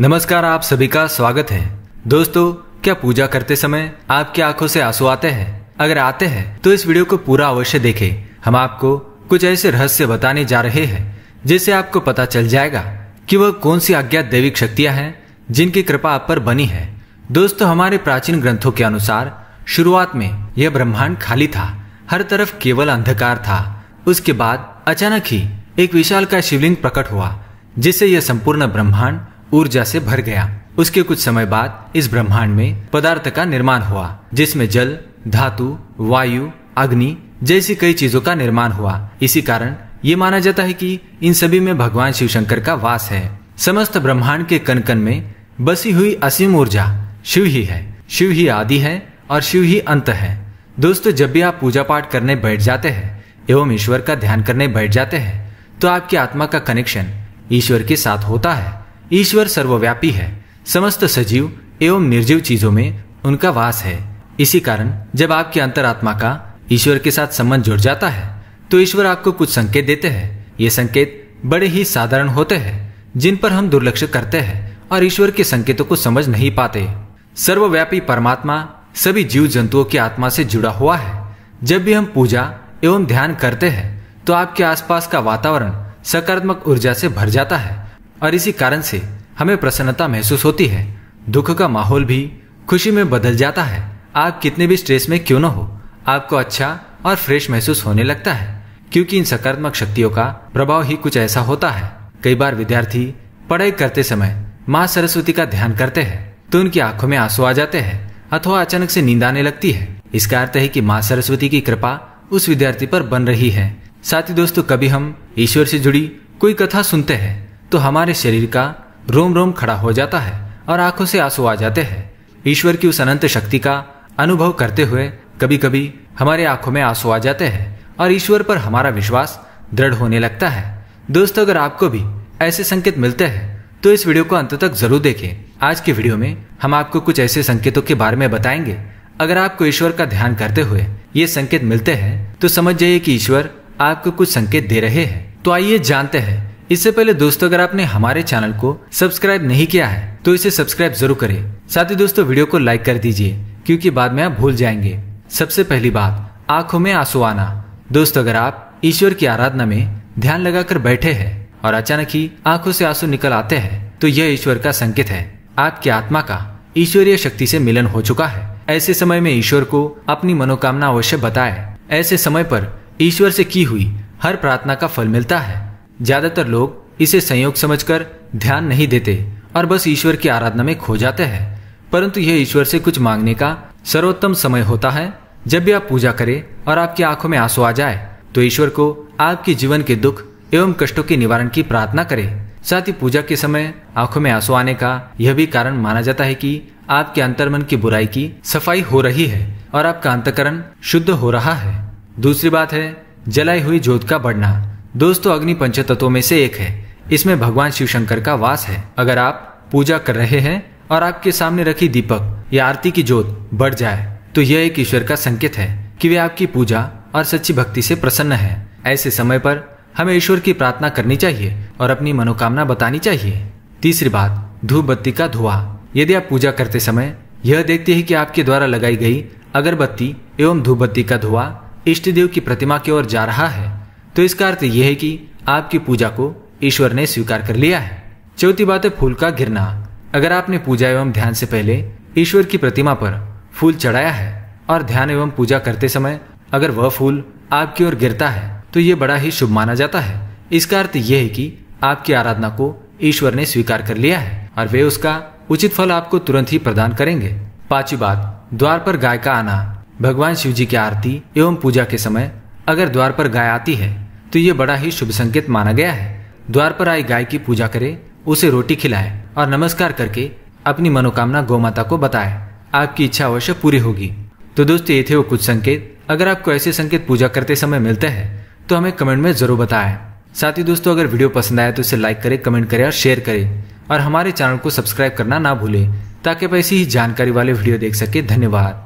नमस्कार आप सभी का स्वागत है दोस्तों क्या पूजा करते समय आपकी आंखों से आंसू आते हैं अगर आते हैं तो इस वीडियो को पूरा अवश्य देखें हम आपको कुछ ऐसे रहस्य बताने जा रहे हैं जिससे आपको पता चल जाएगा कि वह कौन सी अज्ञात दैविक शक्तियां हैं जिनकी कृपा आप पर बनी है दोस्तों हमारे प्राचीन ग्रंथों के अनुसार शुरुआत में यह ब्रह्मांड खाली था हर तरफ केवल अंधकार था उसके बाद अचानक ही एक विशाल का शिवलिंग प्रकट हुआ जिससे यह संपूर्ण ब्रह्मांड ऊर्जा से भर गया उसके कुछ समय बाद इस ब्रह्मांड में पदार्थ का निर्माण हुआ जिसमें जल धातु वायु अग्नि जैसी कई चीजों का निर्माण हुआ इसी कारण ये माना जाता है कि इन सभी में भगवान शिव शंकर का वास है समस्त ब्रह्मांड के कन कन में बसी हुई असीम ऊर्जा शिव ही है शिव ही आदि है और शिव ही अंत है दोस्तों जब भी आप पूजा पाठ करने बैठ जाते हैं एवं ईश्वर का ध्यान करने बैठ जाते हैं तो आपकी आत्मा का कनेक्शन ईश्वर के साथ होता है ईश्वर सर्वव्यापी है समस्त सजीव एवं निर्जीव चीजों में उनका वास है इसी कारण जब आपकी अंतरात्मा का ईश्वर के साथ संबंध जुड़ जाता है तो ईश्वर आपको कुछ संकेत देते हैं ये संकेत बड़े ही साधारण होते हैं जिन पर हम दुर्लक्ष करते हैं और ईश्वर के संकेतों को समझ नहीं पाते सर्वव्यापी परमात्मा सभी जीव जंतुओं की आत्मा से जुड़ा हुआ है जब भी हम पूजा एवं ध्यान करते हैं तो आपके आसपास का वातावरण सकारात्मक ऊर्जा से भर जाता है और इसी कारण से हमें प्रसन्नता महसूस होती है दुख का माहौल भी खुशी में बदल जाता है आप कितने भी स्ट्रेस में क्यों न हो आपको अच्छा और फ्रेश महसूस होने लगता है क्योंकि इन सकारात्मक शक्तियों का प्रभाव ही कुछ ऐसा होता है कई बार विद्यार्थी पढ़ाई करते समय माँ सरस्वती का ध्यान करते हैं तो उनकी आंखों में आंसू आ जाते हैं अथवा अचानक से नींद आने लगती है इसका अर्थ है कि माँ सरस्वती की कृपा उस विद्यार्थी पर बन रही है साथ ही दोस्तों कभी हम ईश्वर से जुड़ी कोई कथा सुनते हैं तो हमारे शरीर का रोम रोम खड़ा हो जाता है और आंखों से आंसू आ जाते हैं ईश्वर की उस अनंत शक्ति का अनुभव करते हुए कभी कभी हमारे आंखों में आंसू आ जाते हैं और ईश्वर पर हमारा विश्वास दृढ़ होने लगता है दोस्तों अगर आपको भी ऐसे संकेत मिलते हैं तो इस वीडियो को अंत तक जरूर देखें आज के वीडियो में हम आपको कुछ ऐसे संकेतों के बारे में बताएंगे अगर आपको ईश्वर का ध्यान करते हुए ये संकेत मिलते हैं तो समझ जाइए कि ईश्वर आपको कुछ संकेत दे रहे हैं तो आइए जानते हैं इससे पहले दोस्तों अगर आपने हमारे चैनल को सब्सक्राइब नहीं किया है तो इसे सब्सक्राइब जरूर करें साथ ही दोस्तों वीडियो को लाइक कर दीजिए क्योंकि बाद में आप भूल जाएंगे सबसे पहली बात आंखों में आंसू आना दोस्तों अगर आप ईश्वर की आराधना में ध्यान लगाकर बैठे हैं और अचानक ही आंखों से आंसू निकल आते हैं तो यह ईश्वर का संकेत है आपकी आत्मा का ईश्वरीय शक्ति से मिलन हो चुका है ऐसे समय में ईश्वर को अपनी मनोकामना अवश्य बताए ऐसे समय पर ईश्वर से की हुई हर प्रार्थना का फल मिलता है ज्यादातर लोग इसे संयोग समझकर ध्यान नहीं देते और बस ईश्वर की आराधना में खो जाते हैं परंतु यह ईश्वर से कुछ मांगने का सर्वोत्तम समय होता है जब भी आप पूजा करें और आपकी आंखों में आंसू आ जाए तो ईश्वर को आपके जीवन के दुख एवं कष्टों के निवारण की प्रार्थना करें साथ ही पूजा के समय आंखों में आंसू आने का यह भी कारण माना जाता है कि आपके अंतर्मन की बुराई की सफाई हो रही है और आपका अंतकरण शुद्ध हो रहा है दूसरी बात है जलाई हुई जोत का बढ़ना दोस्तों अग्नि पंचतत्वों में से एक है इसमें भगवान शिव शंकर का वास है अगर आप पूजा कर रहे हैं और आपके सामने रखी दीपक या आरती की जोत बढ़ जाए तो यह एक ईश्वर का संकेत है कि वे आपकी पूजा और सच्ची भक्ति से प्रसन्न है ऐसे समय पर हमें ईश्वर की प्रार्थना करनी चाहिए और अपनी मनोकामना बतानी चाहिए तीसरी बात धूप बत्ती का धुआं यदि आप पूजा करते समय यह देखते हैं कि आपके द्वारा लगाई गई अगरबत्ती एवं धूप बत्ती का धुआं इष्ट देव की प्रतिमा की ओर जा रहा है तो इसका अर्थ यह है कि आपकी पूजा को ईश्वर ने स्वीकार कर लिया है चौथी बात है फूल का गिरना अगर आपने पूजा एवं ध्यान से पहले ईश्वर की प्रतिमा पर फूल चढ़ाया है और ध्यान एवं पूजा करते समय अगर वह फूल आपकी ओर गिरता है तो ये बड़ा ही शुभ माना जाता है इसका अर्थ यह है कि आपकी आराधना को ईश्वर ने स्वीकार कर लिया है और वे उसका उचित फल आपको तुरंत ही प्रदान करेंगे पांचवी बात द्वार पर गाय का आना भगवान शिव जी की आरती एवं पूजा के समय अगर द्वार पर गाय आती है तो ये बड़ा ही शुभ संकेत माना गया है द्वार पर आई गाय की पूजा करे उसे रोटी खिलाए और नमस्कार करके अपनी मनोकामना गौ माता को बताए आपकी इच्छा अवश्य पूरी होगी तो दोस्तों ये थे वो कुछ संकेत अगर आपको ऐसे संकेत पूजा करते समय मिलते हैं तो हमें कमेंट में जरूर बताएं साथ ही दोस्तों अगर वीडियो पसंद आया तो इसे लाइक करें कमेंट करें और शेयर करें और हमारे चैनल को सब्सक्राइब करना ना भूलें ताकि आप ऐसी ही जानकारी वाले वीडियो देख सके धन्यवाद